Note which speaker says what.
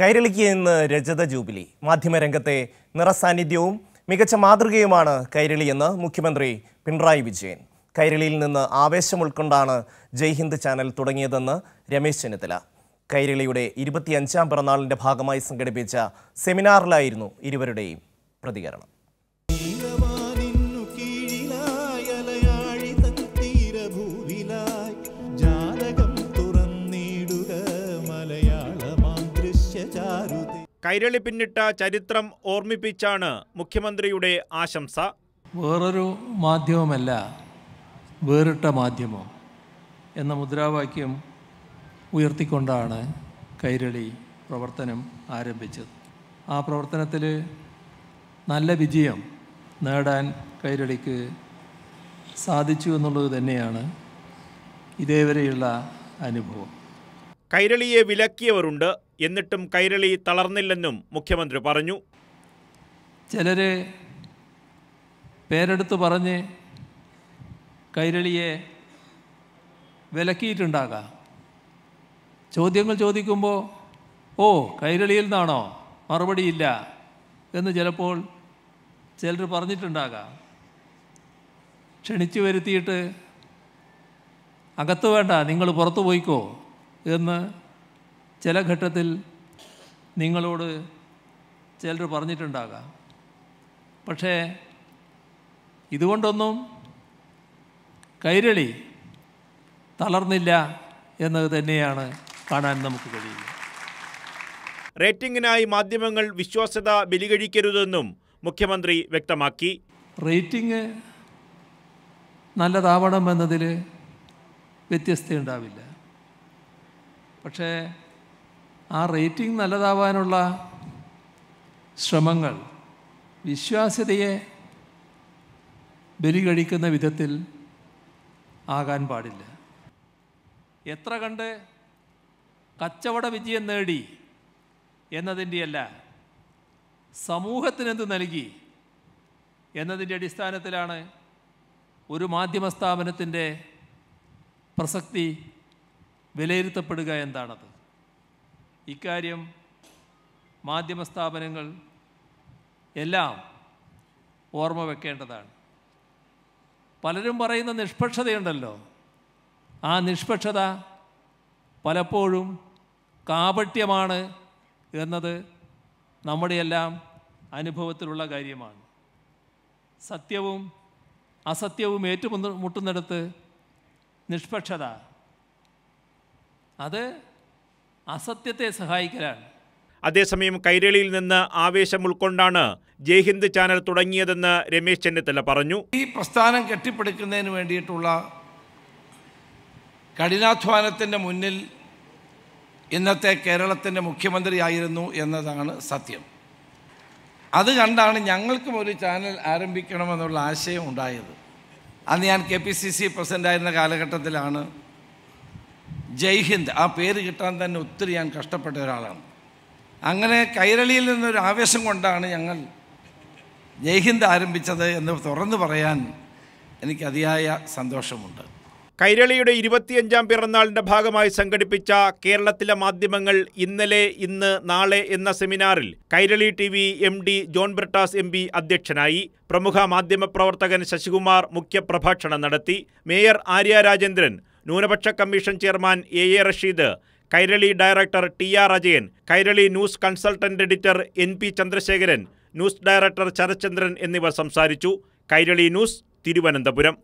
Speaker 1: കൈരളിക്ക് ഇന്ന് രജത ജൂബിലി മാധ്യമരംഗത്തെ നിറസാന്നിധ്യവും മികച്ച മാതൃകയുമാണ് കൈരളിയെന്ന് മുഖ്യമന്ത്രി പിണറായി വിജയൻ കൈരളിയിൽ നിന്ന് ആവേശം ഉൾക്കൊണ്ടാണ് ജയ്ഹിന്ദ് ചാനൽ തുടങ്ങിയതെന്ന് രമേശ് ചെന്നിത്തല കൈരളിയുടെ ഇരുപത്തിയഞ്ചാം പിറന്നാളിൻ്റെ ഭാഗമായി സംഘടിപ്പിച്ച സെമിനാറിലായിരുന്നു ഇരുവരുടെയും പ്രതികരണം കൈരളി പിന്നിട്ട ചരിത്രം ഓർമ്മിപ്പിച്ചാണ് മുഖ്യമന്ത്രിയുടെ ആശംസ
Speaker 2: വേറൊരു മാധ്യമമല്ല വേറിട്ട മാധ്യമം എന്ന മുദ്രാവാക്യം ഉയർത്തിക്കൊണ്ടാണ് കൈരളി പ്രവർത്തനം ആരംഭിച്ചത് ആ പ്രവർത്തനത്തിൽ നല്ല വിജയം നേടാൻ കൈരളിക്ക് സാധിച്ചു എന്നുള്ളത് തന്നെയാണ് ഇതേവരെയുള്ള അനുഭവം കൈരളിയെ വിലക്കിയവരുണ്ട്
Speaker 1: എന്നിട്ടും കൈരളി തളർന്നില്ലെന്നും മുഖ്യമന്ത്രി പറഞ്ഞു
Speaker 2: ചിലർ പേരെടുത്ത് പറഞ്ഞ് കൈരളിയെ വിലക്കിയിട്ടുണ്ടാകാം ചോദ്യങ്ങൾ ചോദിക്കുമ്പോൾ ഓ കൈരളിയിൽ നിന്നാണോ മറുപടിയില്ല എന്ന് ചിലപ്പോൾ ചിലർ പറഞ്ഞിട്ടുണ്ടാകാം ക്ഷണിച്ചു വരുത്തിയിട്ട് അകത്ത് വേണ്ട നിങ്ങൾ പുറത്തു പോയിക്കോ എന്ന് ചില ഘട്ടത്തിൽ നിങ്ങളോട് ചിലർ പറഞ്ഞിട്ടുണ്ടാകാം പക്ഷേ ഇതുകൊണ്ടൊന്നും കൈരളി തളർന്നില്ല എന്നത് തന്നെയാണ് കാണാൻ നമുക്ക് കഴിയുന്നത്
Speaker 1: റേറ്റിംഗിനായി മാധ്യമങ്ങൾ വിശ്വാസ്യത
Speaker 2: ബലികഴിക്കരുതെന്നും
Speaker 1: മുഖ്യമന്ത്രി വ്യക്തമാക്കി റേറ്റിംഗ്
Speaker 2: നല്ലതാവണം എന്നതിൽ വ്യത്യസ്തയുണ്ടാവില്ല പക്ഷേ ആ റേറ്റിംഗ് നല്ലതാവാനുള്ള ശ്രമങ്ങൾ വിശ്വാസ്യതയെ ബലികഴിക്കുന്ന വിധത്തിൽ ആകാൻ പാടില്ല എത്ര കണ്ട് കച്ചവട വിജയം നേടി എന്നതിൻ്റെയല്ല സമൂഹത്തിനെന്ത് നൽകി എന്നതിൻ്റെ അടിസ്ഥാനത്തിലാണ് ഒരു മാധ്യമ സ്ഥാപനത്തിൻ്റെ പ്രസക്തി വിലയിരുത്തപ്പെടുക എന്താണത് ഇക്കാര്യം മാധ്യമ സ്ഥാപനങ്ങൾ എല്ലാം ഓർമ്മ വെക്കേണ്ടതാണ് പലരും പറയുന്ന നിഷ്പക്ഷതയുണ്ടല്ലോ ആ നിഷ്പക്ഷത പലപ്പോഴും കാപട്യമാണ് എന്നത് നമ്മുടെയെല്ലാം അനുഭവത്തിലുള്ള കാര്യമാണ് സത്യവും അസത്യവും ഏറ്റുമുട്ടുന്നിടത്ത് നിഷ്പക്ഷത അത് അസത്യത്തെ സഹായിക്കലാണ്
Speaker 1: അതേസമയം കൈരളിയിൽ നിന്ന് ആവേശം ഉൾക്കൊണ്ടാണ് ജയ്ഹിന്ദ്
Speaker 3: ചാനൽ തുടങ്ങിയതെന്ന് രമേശ് ചെന്നിത്തല പറഞ്ഞു ഈ പ്രസ്ഥാനം കെട്ടിപ്പടുക്കുന്നതിന് വേണ്ടിയിട്ടുള്ള കഠിനാധ്വാനത്തിൻ്റെ മുന്നിൽ ഇന്നത്തെ കേരളത്തിൻ്റെ മുഖ്യമന്ത്രിയായിരുന്നു എന്നതാണ് സത്യം അത് കണ്ടാണ് ഞങ്ങൾക്കും ഒരു ചാനൽ ആരംഭിക്കണമെന്നുള്ള ആശയം ഉണ്ടായത് അന്ന് ഞാൻ കെ പി സി സി പ്രസിഡൻ്റായിരുന്ന കാലഘട്ടത്തിലാണ് ജയ്ഹിന്ദ് ആ പേര് കിട്ടാൻ തന്നെ ഒത്തിരി ഞാൻ കഷ്ടപ്പെട്ട ഒരാളാണ് അങ്ങനെ കൈരളിയിൽ നിന്നൊരു ആവേശം കൊണ്ടാണ് ഞങ്ങൾ ജയ്ഹിന്ദ് ആരംഭിച്ചത് എന്ന് തുറന്നു പറയാൻ എനിക്ക് അതിയായ സന്തോഷമുണ്ട് കൈരളിയുടെ ഇരുപത്തിയഞ്ചാം പിറന്നാളിൻ്റെ ഭാഗമായി സംഘടിപ്പിച്ച കേരളത്തിലെ മാധ്യമങ്ങൾ
Speaker 1: ഇന്നലെ ഇന്ന് നാളെ എന്ന സെമിനാറിൽ Kairali T V M D John Brittas M P അധ്യക്ഷനായി പ്രമുഖ മാധ്യമപ്രവർത്തകൻ ശശികുമാർ മുഖ്യപ്രഭാഷണം നടത്തി മേയർ ആര്യ രാജേന്ദ്രൻ ന്യൂനപക്ഷ commission chairman A A Rasheed Kairali director T R Ajayan Kairali news consultant editor N P Chandrasekharan news director Sarathchandran എന്നിവർ സംസാരിച്ചു കൈരളി ന്യൂസ് തിരുവനന്തപുരം